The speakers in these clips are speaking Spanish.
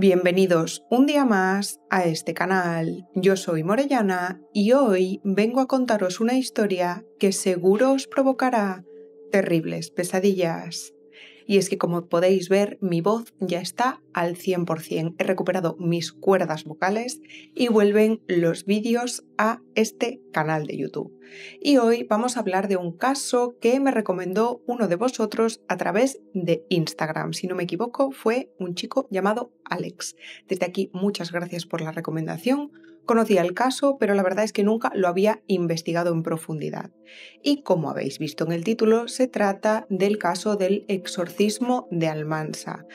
Bienvenidos un día más a este canal. Yo soy Morellana y hoy vengo a contaros una historia que seguro os provocará terribles pesadillas y es que como podéis ver mi voz ya está al 100%. He recuperado mis cuerdas vocales y vuelven los vídeos a este canal de YouTube. Y hoy vamos a hablar de un caso que me recomendó uno de vosotros a través de Instagram. Si no me equivoco, fue un chico llamado Alex. Desde aquí muchas gracias por la recomendación Conocía el caso, pero la verdad es que nunca lo había investigado en profundidad. Y como habéis visto en el título, se trata del caso del exorcismo de Almansa,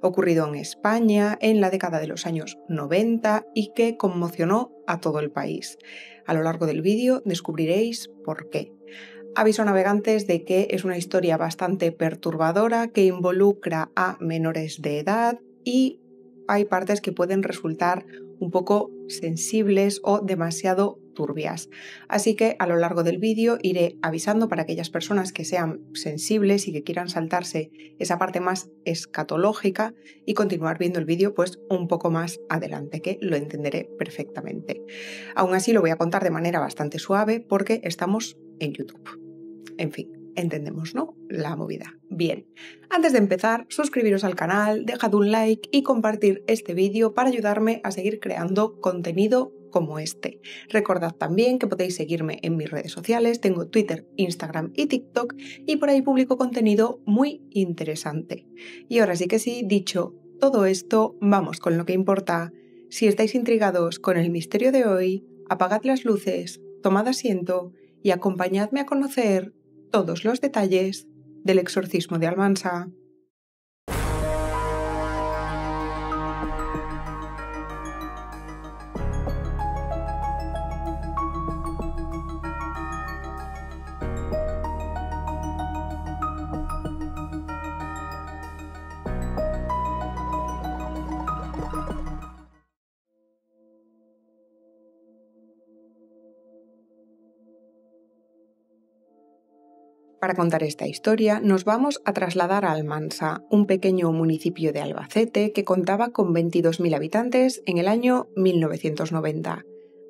ocurrido en España en la década de los años 90 y que conmocionó a todo el país. A lo largo del vídeo descubriréis por qué. Aviso navegantes de que es una historia bastante perturbadora que involucra a menores de edad y hay partes que pueden resultar un poco sensibles o demasiado turbias. Así que a lo largo del vídeo iré avisando para aquellas personas que sean sensibles y que quieran saltarse esa parte más escatológica y continuar viendo el vídeo pues un poco más adelante que lo entenderé perfectamente. Aún así lo voy a contar de manera bastante suave porque estamos en YouTube. En fin, entendemos, ¿no? la movida. Bien, antes de empezar, suscribiros al canal, dejad un like y compartir este vídeo para ayudarme a seguir creando contenido como este. Recordad también que podéis seguirme en mis redes sociales, tengo Twitter, Instagram y TikTok y por ahí publico contenido muy interesante. Y ahora sí que sí, dicho todo esto, vamos con lo que importa. Si estáis intrigados con el misterio de hoy, apagad las luces, tomad asiento y acompañadme a conocer todos los detalles del exorcismo de Almansa Para contar esta historia nos vamos a trasladar a Almansa, un pequeño municipio de Albacete que contaba con 22.000 habitantes en el año 1990,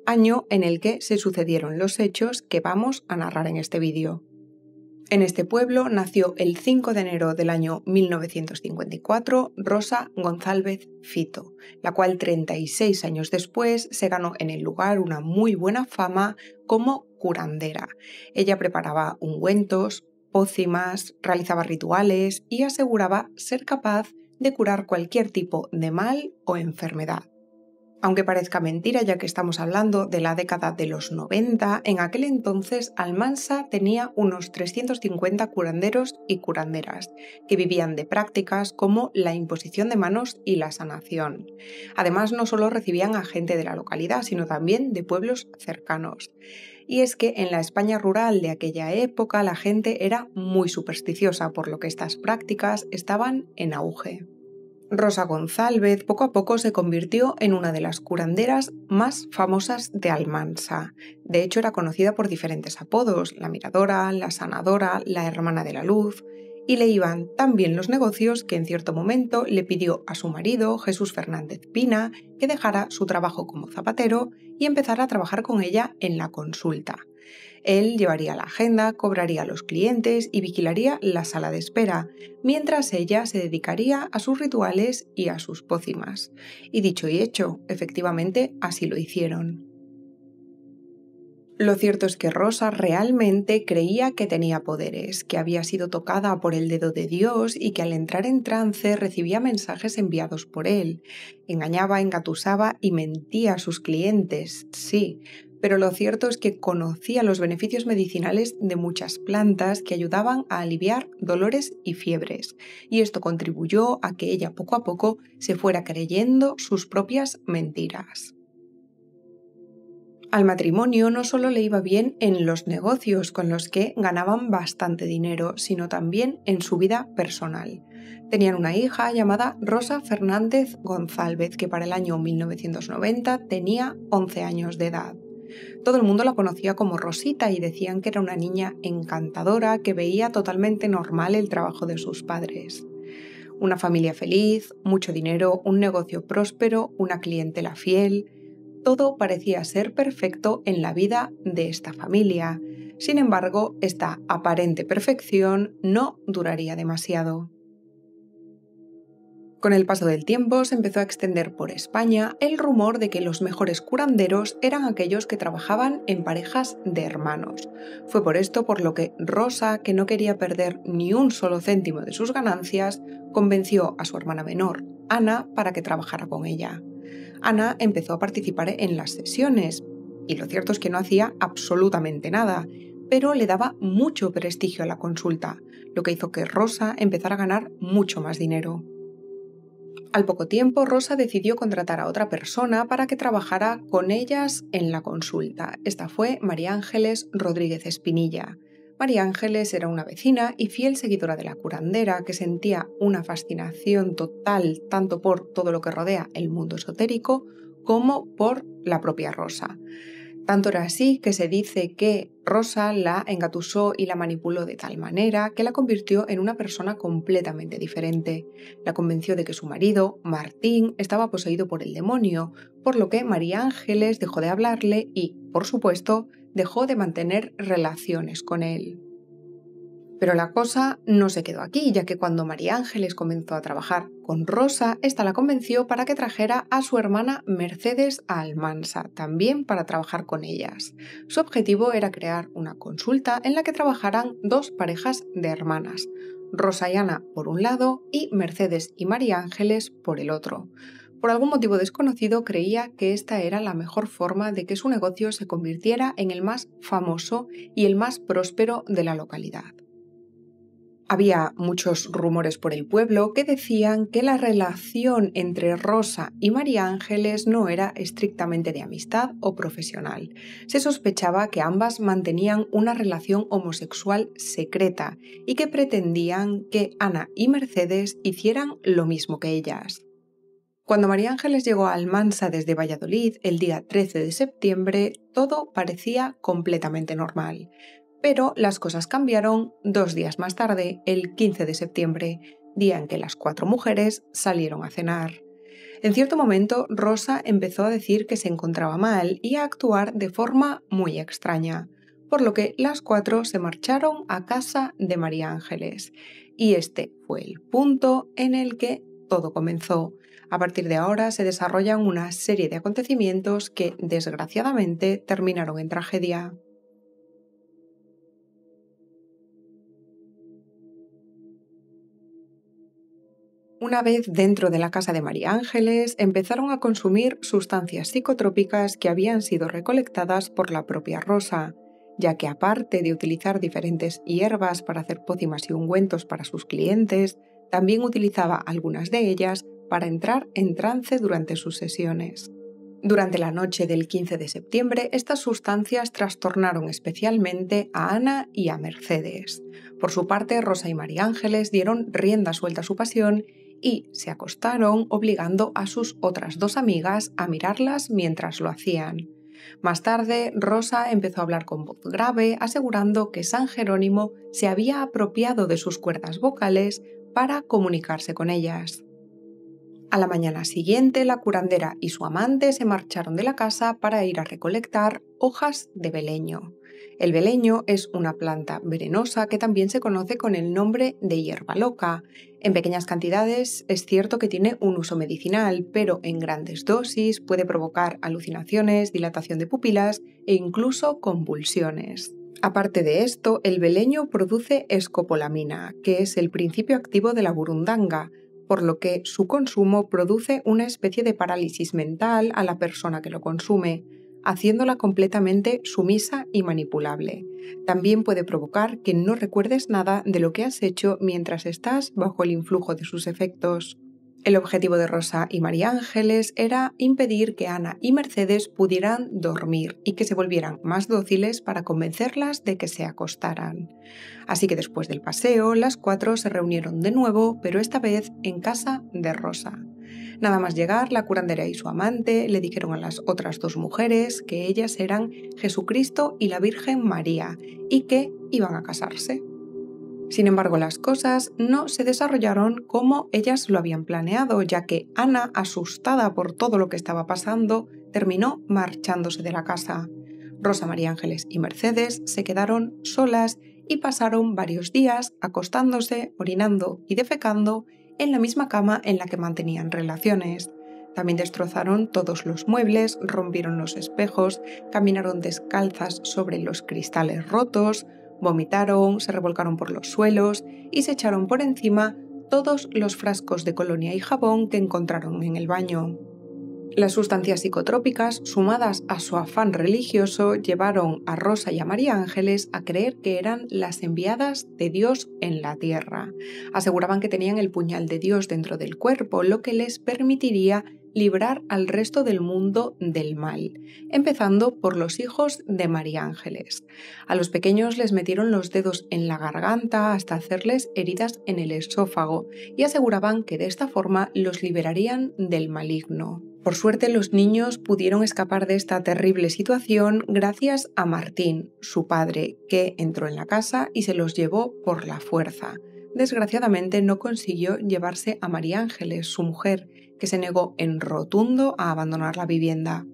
año en el que se sucedieron los hechos que vamos a narrar en este vídeo. En este pueblo nació el 5 de enero del año 1954 Rosa González Fito, la cual 36 años después se ganó en el lugar una muy buena fama como curandera. Ella preparaba ungüentos, pócimas, realizaba rituales y aseguraba ser capaz de curar cualquier tipo de mal o enfermedad. Aunque parezca mentira, ya que estamos hablando de la década de los 90, en aquel entonces Almansa tenía unos 350 curanderos y curanderas, que vivían de prácticas como la imposición de manos y la sanación. Además, no solo recibían a gente de la localidad, sino también de pueblos cercanos y es que en la España rural de aquella época la gente era muy supersticiosa, por lo que estas prácticas estaban en auge. Rosa González poco a poco se convirtió en una de las curanderas más famosas de Almansa. De hecho, era conocida por diferentes apodos, la miradora, la sanadora, la hermana de la luz, y le iban tan bien los negocios que en cierto momento le pidió a su marido, Jesús Fernández Pina, que dejara su trabajo como zapatero y empezar a trabajar con ella en la consulta. Él llevaría la agenda, cobraría a los clientes y vigilaría la sala de espera, mientras ella se dedicaría a sus rituales y a sus pócimas. Y dicho y hecho, efectivamente así lo hicieron. Lo cierto es que Rosa realmente creía que tenía poderes, que había sido tocada por el dedo de Dios y que al entrar en trance recibía mensajes enviados por él. Engañaba, engatusaba y mentía a sus clientes, sí, pero lo cierto es que conocía los beneficios medicinales de muchas plantas que ayudaban a aliviar dolores y fiebres, y esto contribuyó a que ella poco a poco se fuera creyendo sus propias mentiras. Al matrimonio no solo le iba bien en los negocios con los que ganaban bastante dinero, sino también en su vida personal. Tenían una hija llamada Rosa Fernández González, que para el año 1990 tenía 11 años de edad. Todo el mundo la conocía como Rosita y decían que era una niña encantadora que veía totalmente normal el trabajo de sus padres. Una familia feliz, mucho dinero, un negocio próspero, una clientela fiel, todo parecía ser perfecto en la vida de esta familia. Sin embargo, esta aparente perfección no duraría demasiado. Con el paso del tiempo se empezó a extender por España el rumor de que los mejores curanderos eran aquellos que trabajaban en parejas de hermanos. Fue por esto por lo que Rosa, que no quería perder ni un solo céntimo de sus ganancias, convenció a su hermana menor, Ana, para que trabajara con ella. Ana empezó a participar en las sesiones, y lo cierto es que no hacía absolutamente nada, pero le daba mucho prestigio a la consulta, lo que hizo que Rosa empezara a ganar mucho más dinero. Al poco tiempo, Rosa decidió contratar a otra persona para que trabajara con ellas en la consulta. Esta fue María Ángeles Rodríguez Espinilla. María Ángeles era una vecina y fiel seguidora de la curandera que sentía una fascinación total tanto por todo lo que rodea el mundo esotérico como por la propia Rosa. Tanto era así que se dice que Rosa la engatusó y la manipuló de tal manera que la convirtió en una persona completamente diferente. La convenció de que su marido, Martín, estaba poseído por el demonio, por lo que María Ángeles dejó de hablarle y, por supuesto, dejó de mantener relaciones con él. Pero la cosa no se quedó aquí, ya que cuando María Ángeles comenzó a trabajar con Rosa, esta la convenció para que trajera a su hermana Mercedes a Almansa, también para trabajar con ellas. Su objetivo era crear una consulta en la que trabajaran dos parejas de hermanas, Rosa y Ana por un lado y Mercedes y María Ángeles por el otro por algún motivo desconocido creía que esta era la mejor forma de que su negocio se convirtiera en el más famoso y el más próspero de la localidad. Había muchos rumores por el pueblo que decían que la relación entre Rosa y María Ángeles no era estrictamente de amistad o profesional. Se sospechaba que ambas mantenían una relación homosexual secreta y que pretendían que Ana y Mercedes hicieran lo mismo que ellas. Cuando María Ángeles llegó a Almansa desde Valladolid el día 13 de septiembre, todo parecía completamente normal. Pero las cosas cambiaron dos días más tarde, el 15 de septiembre, día en que las cuatro mujeres salieron a cenar. En cierto momento, Rosa empezó a decir que se encontraba mal y a actuar de forma muy extraña, por lo que las cuatro se marcharon a casa de María Ángeles. Y este fue el punto en el que todo comenzó a partir de ahora se desarrollan una serie de acontecimientos que, desgraciadamente, terminaron en tragedia. Una vez dentro de la casa de María Ángeles, empezaron a consumir sustancias psicotrópicas que habían sido recolectadas por la propia Rosa, ya que aparte de utilizar diferentes hierbas para hacer pócimas y ungüentos para sus clientes, también utilizaba algunas de ellas para entrar en trance durante sus sesiones. Durante la noche del 15 de septiembre, estas sustancias trastornaron especialmente a Ana y a Mercedes. Por su parte, Rosa y María Ángeles dieron rienda suelta a su pasión y se acostaron obligando a sus otras dos amigas a mirarlas mientras lo hacían. Más tarde, Rosa empezó a hablar con voz grave, asegurando que San Jerónimo se había apropiado de sus cuerdas vocales para comunicarse con ellas. A la mañana siguiente, la curandera y su amante se marcharon de la casa para ir a recolectar hojas de beleño. El beleño es una planta venenosa que también se conoce con el nombre de hierba loca. En pequeñas cantidades es cierto que tiene un uso medicinal, pero en grandes dosis puede provocar alucinaciones, dilatación de pupilas e incluso convulsiones. Aparte de esto, el beleño produce escopolamina, que es el principio activo de la burundanga, por lo que su consumo produce una especie de parálisis mental a la persona que lo consume, haciéndola completamente sumisa y manipulable. También puede provocar que no recuerdes nada de lo que has hecho mientras estás bajo el influjo de sus efectos. El objetivo de Rosa y María Ángeles era impedir que Ana y Mercedes pudieran dormir y que se volvieran más dóciles para convencerlas de que se acostaran. Así que después del paseo, las cuatro se reunieron de nuevo, pero esta vez en casa de Rosa. Nada más llegar, la curandera y su amante le dijeron a las otras dos mujeres que ellas eran Jesucristo y la Virgen María y que iban a casarse. Sin embargo, las cosas no se desarrollaron como ellas lo habían planeado, ya que Ana, asustada por todo lo que estaba pasando, terminó marchándose de la casa. Rosa María Ángeles y Mercedes se quedaron solas y pasaron varios días acostándose, orinando y defecando en la misma cama en la que mantenían relaciones. También destrozaron todos los muebles, rompieron los espejos, caminaron descalzas sobre los cristales rotos, Vomitaron, se revolcaron por los suelos y se echaron por encima todos los frascos de colonia y jabón que encontraron en el baño. Las sustancias psicotrópicas, sumadas a su afán religioso, llevaron a Rosa y a María Ángeles a creer que eran las enviadas de Dios en la tierra. Aseguraban que tenían el puñal de Dios dentro del cuerpo, lo que les permitiría librar al resto del mundo del mal, empezando por los hijos de María Ángeles. A los pequeños les metieron los dedos en la garganta hasta hacerles heridas en el esófago y aseguraban que de esta forma los liberarían del maligno. Por suerte los niños pudieron escapar de esta terrible situación gracias a Martín, su padre, que entró en la casa y se los llevó por la fuerza. Desgraciadamente no consiguió llevarse a María Ángeles, su mujer, que se negó en rotundo a abandonar la vivienda.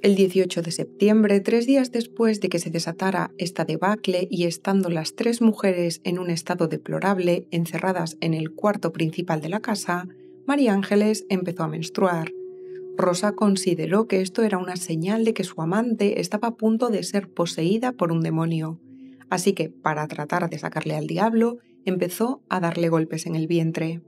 El 18 de septiembre, tres días después de que se desatara esta debacle y estando las tres mujeres en un estado deplorable, encerradas en el cuarto principal de la casa, María Ángeles empezó a menstruar. Rosa consideró que esto era una señal de que su amante estaba a punto de ser poseída por un demonio. Así que, para tratar de sacarle al diablo, empezó a darle golpes en el vientre.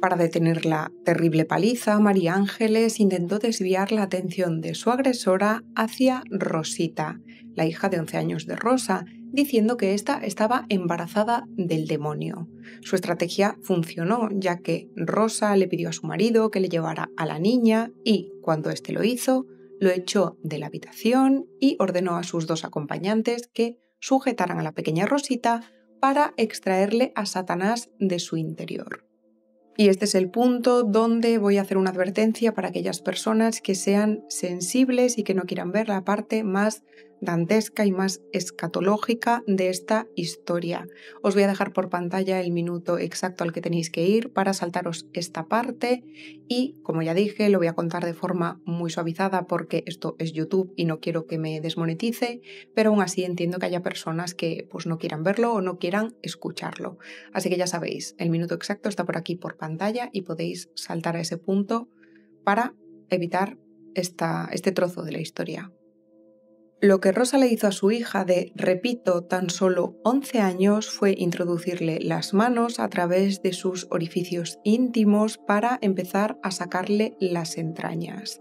Para detener la terrible paliza, María Ángeles intentó desviar la atención de su agresora hacia Rosita, la hija de 11 años de Rosa, diciendo que ésta estaba embarazada del demonio. Su estrategia funcionó, ya que Rosa le pidió a su marido que le llevara a la niña y, cuando éste lo hizo, lo echó de la habitación y ordenó a sus dos acompañantes que sujetaran a la pequeña Rosita para extraerle a Satanás de su interior. Y este es el punto donde voy a hacer una advertencia para aquellas personas que sean sensibles y que no quieran ver la parte más dantesca y más escatológica de esta historia. Os voy a dejar por pantalla el minuto exacto al que tenéis que ir para saltaros esta parte y, como ya dije, lo voy a contar de forma muy suavizada porque esto es YouTube y no quiero que me desmonetice, pero aún así entiendo que haya personas que pues, no quieran verlo o no quieran escucharlo. Así que ya sabéis, el minuto exacto está por aquí por pantalla y podéis saltar a ese punto para evitar esta, este trozo de la historia. Lo que Rosa le hizo a su hija de, repito, tan solo 11 años fue introducirle las manos a través de sus orificios íntimos para empezar a sacarle las entrañas.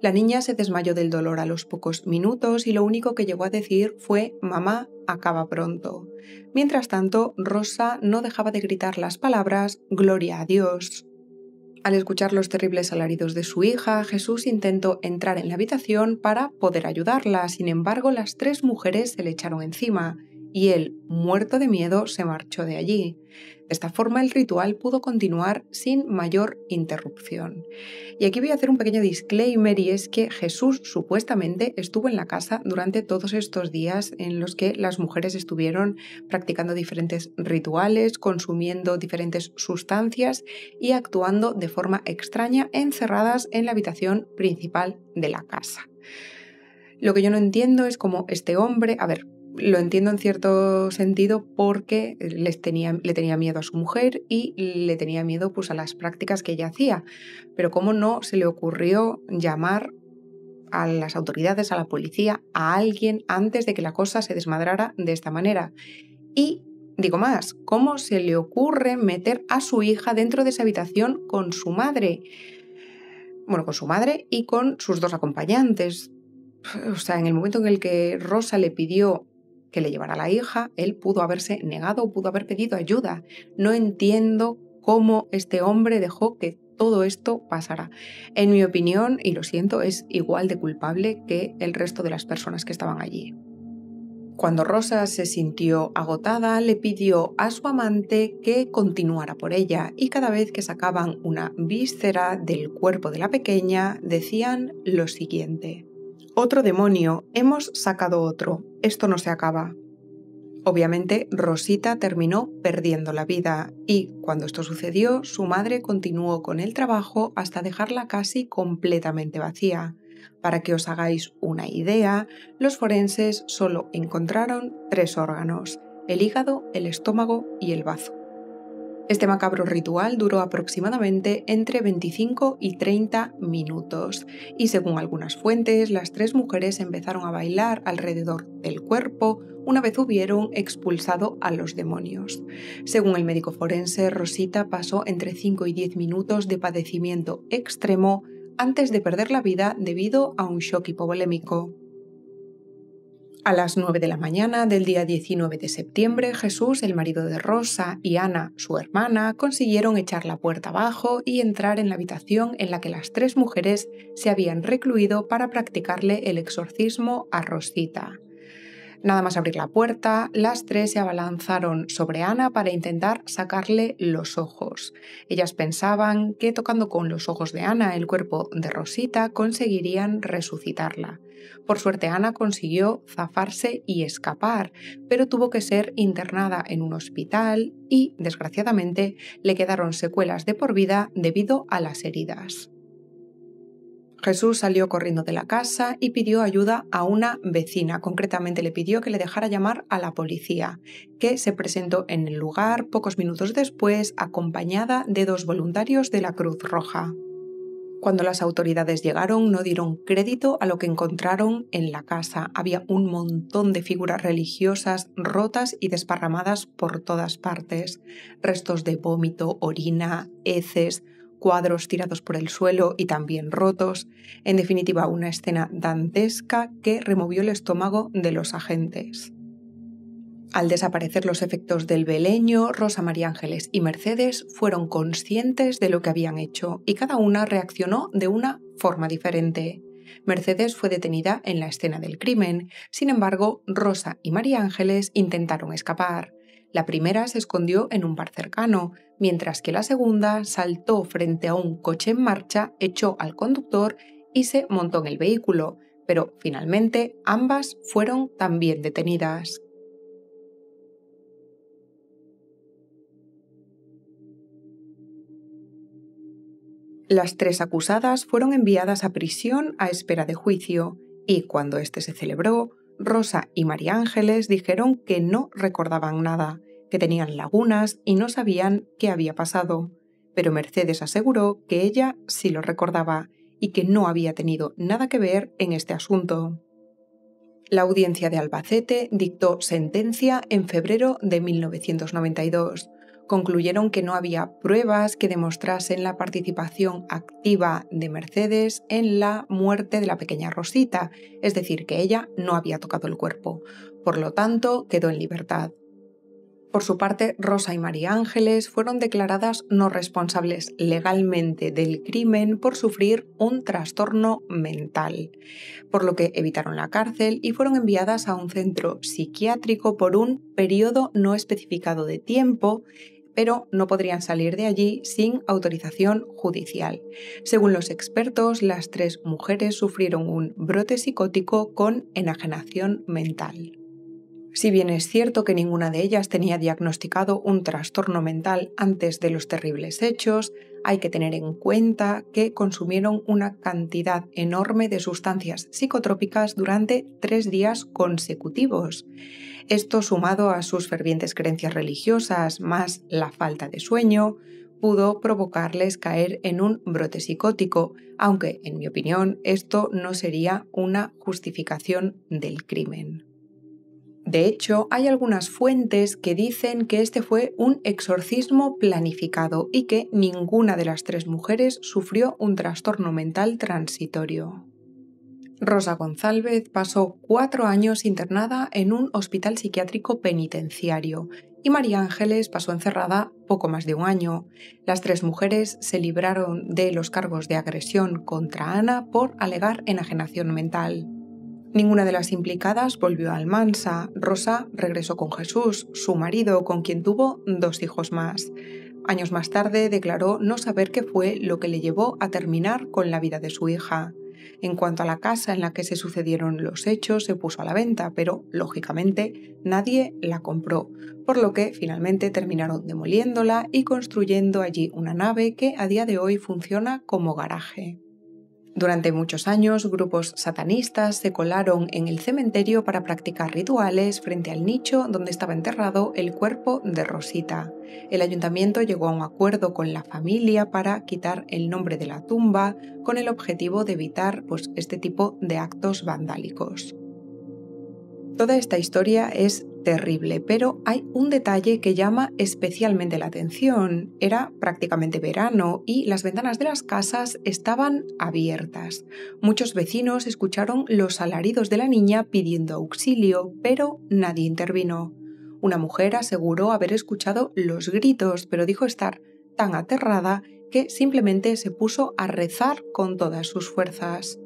La niña se desmayó del dolor a los pocos minutos y lo único que llegó a decir fue mamá, acaba pronto. Mientras tanto, Rosa no dejaba de gritar las palabras Gloria a Dios, al escuchar los terribles alaridos de su hija, Jesús intentó entrar en la habitación para poder ayudarla. Sin embargo, las tres mujeres se le echaron encima y él, muerto de miedo, se marchó de allí. De esta forma el ritual pudo continuar sin mayor interrupción. Y aquí voy a hacer un pequeño disclaimer y es que Jesús supuestamente estuvo en la casa durante todos estos días en los que las mujeres estuvieron practicando diferentes rituales, consumiendo diferentes sustancias y actuando de forma extraña encerradas en la habitación principal de la casa. Lo que yo no entiendo es cómo este hombre, a ver, lo entiendo en cierto sentido porque tenía, le tenía miedo a su mujer y le tenía miedo pues, a las prácticas que ella hacía. Pero cómo no se le ocurrió llamar a las autoridades, a la policía, a alguien antes de que la cosa se desmadrara de esta manera. Y digo más, ¿cómo se le ocurre meter a su hija dentro de esa habitación con su madre? Bueno, con su madre y con sus dos acompañantes. O sea, en el momento en el que Rosa le pidió que le llevara la hija, él pudo haberse negado pudo haber pedido ayuda. No entiendo cómo este hombre dejó que todo esto pasara En mi opinión, y lo siento, es igual de culpable que el resto de las personas que estaban allí. Cuando Rosa se sintió agotada, le pidió a su amante que continuara por ella y cada vez que sacaban una víscera del cuerpo de la pequeña decían lo siguiente. Otro demonio, hemos sacado otro, esto no se acaba. Obviamente, Rosita terminó perdiendo la vida y, cuando esto sucedió, su madre continuó con el trabajo hasta dejarla casi completamente vacía. Para que os hagáis una idea, los forenses solo encontraron tres órganos, el hígado, el estómago y el bazo. Este macabro ritual duró aproximadamente entre 25 y 30 minutos y según algunas fuentes, las tres mujeres empezaron a bailar alrededor del cuerpo una vez hubieron expulsado a los demonios. Según el médico forense, Rosita pasó entre 5 y 10 minutos de padecimiento extremo antes de perder la vida debido a un shock hipovolémico. A las 9 de la mañana del día 19 de septiembre, Jesús, el marido de Rosa, y Ana, su hermana, consiguieron echar la puerta abajo y entrar en la habitación en la que las tres mujeres se habían recluido para practicarle el exorcismo a Rosita. Nada más abrir la puerta, las tres se abalanzaron sobre Ana para intentar sacarle los ojos. Ellas pensaban que tocando con los ojos de Ana el cuerpo de Rosita conseguirían resucitarla. Por suerte Ana consiguió zafarse y escapar, pero tuvo que ser internada en un hospital y, desgraciadamente, le quedaron secuelas de por vida debido a las heridas. Jesús salió corriendo de la casa y pidió ayuda a una vecina. Concretamente le pidió que le dejara llamar a la policía, que se presentó en el lugar pocos minutos después acompañada de dos voluntarios de la Cruz Roja. Cuando las autoridades llegaron no dieron crédito a lo que encontraron en la casa. Había un montón de figuras religiosas rotas y desparramadas por todas partes. Restos de vómito, orina, heces, cuadros tirados por el suelo y también rotos. En definitiva, una escena dantesca que removió el estómago de los agentes. Al desaparecer los efectos del beleño, Rosa María Ángeles y Mercedes fueron conscientes de lo que habían hecho y cada una reaccionó de una forma diferente. Mercedes fue detenida en la escena del crimen, sin embargo, Rosa y María Ángeles intentaron escapar. La primera se escondió en un bar cercano, mientras que la segunda saltó frente a un coche en marcha, echó al conductor y se montó en el vehículo, pero finalmente ambas fueron también detenidas. Las tres acusadas fueron enviadas a prisión a espera de juicio y cuando este se celebró, Rosa y María Ángeles dijeron que no recordaban nada, que tenían lagunas y no sabían qué había pasado. Pero Mercedes aseguró que ella sí lo recordaba y que no había tenido nada que ver en este asunto. La audiencia de Albacete dictó sentencia en febrero de 1992 concluyeron que no había pruebas que demostrasen la participación activa de Mercedes en la muerte de la pequeña Rosita, es decir, que ella no había tocado el cuerpo. Por lo tanto, quedó en libertad. Por su parte, Rosa y María Ángeles fueron declaradas no responsables legalmente del crimen por sufrir un trastorno mental, por lo que evitaron la cárcel y fueron enviadas a un centro psiquiátrico por un periodo no especificado de tiempo pero no podrían salir de allí sin autorización judicial. Según los expertos, las tres mujeres sufrieron un brote psicótico con enajenación mental si bien es cierto que ninguna de ellas tenía diagnosticado un trastorno mental antes de los terribles hechos, hay que tener en cuenta que consumieron una cantidad enorme de sustancias psicotrópicas durante tres días consecutivos. Esto sumado a sus fervientes creencias religiosas, más la falta de sueño, pudo provocarles caer en un brote psicótico, aunque, en mi opinión, esto no sería una justificación del crimen. De hecho, hay algunas fuentes que dicen que este fue un exorcismo planificado y que ninguna de las tres mujeres sufrió un trastorno mental transitorio. Rosa González pasó cuatro años internada en un hospital psiquiátrico penitenciario y María Ángeles pasó encerrada poco más de un año. Las tres mujeres se libraron de los cargos de agresión contra Ana por alegar enajenación mental. Ninguna de las implicadas volvió a Almansa. Rosa regresó con Jesús, su marido, con quien tuvo dos hijos más. Años más tarde declaró no saber qué fue lo que le llevó a terminar con la vida de su hija. En cuanto a la casa en la que se sucedieron los hechos, se puso a la venta, pero, lógicamente, nadie la compró, por lo que finalmente terminaron demoliéndola y construyendo allí una nave que a día de hoy funciona como garaje. Durante muchos años, grupos satanistas se colaron en el cementerio para practicar rituales frente al nicho donde estaba enterrado el cuerpo de Rosita. El ayuntamiento llegó a un acuerdo con la familia para quitar el nombre de la tumba con el objetivo de evitar pues, este tipo de actos vandálicos. Toda esta historia es terrible, pero hay un detalle que llama especialmente la atención. Era prácticamente verano y las ventanas de las casas estaban abiertas. Muchos vecinos escucharon los alaridos de la niña pidiendo auxilio, pero nadie intervino. Una mujer aseguró haber escuchado los gritos, pero dijo estar tan aterrada que simplemente se puso a rezar con todas sus fuerzas.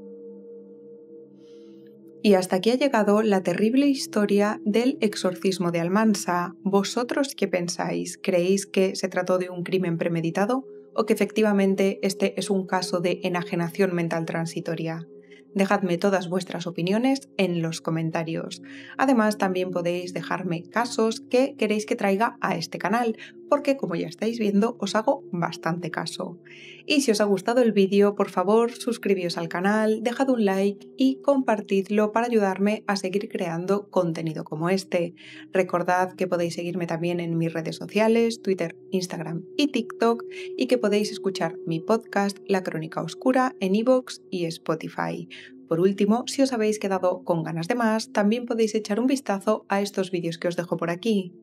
Y hasta aquí ha llegado la terrible historia del exorcismo de Almansa. ¿Vosotros qué pensáis? ¿Creéis que se trató de un crimen premeditado o que efectivamente este es un caso de enajenación mental transitoria? Dejadme todas vuestras opiniones en los comentarios. Además, también podéis dejarme casos que queréis que traiga a este canal porque como ya estáis viendo os hago bastante caso. Y si os ha gustado el vídeo, por favor suscribíos al canal, dejad un like y compartidlo para ayudarme a seguir creando contenido como este. Recordad que podéis seguirme también en mis redes sociales, Twitter, Instagram y TikTok y que podéis escuchar mi podcast La Crónica Oscura en iVoox y Spotify. Por último, si os habéis quedado con ganas de más, también podéis echar un vistazo a estos vídeos que os dejo por aquí.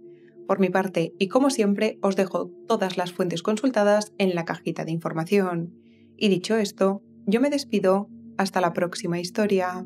Por mi parte, y como siempre, os dejo todas las fuentes consultadas en la cajita de información. Y dicho esto, yo me despido, hasta la próxima historia.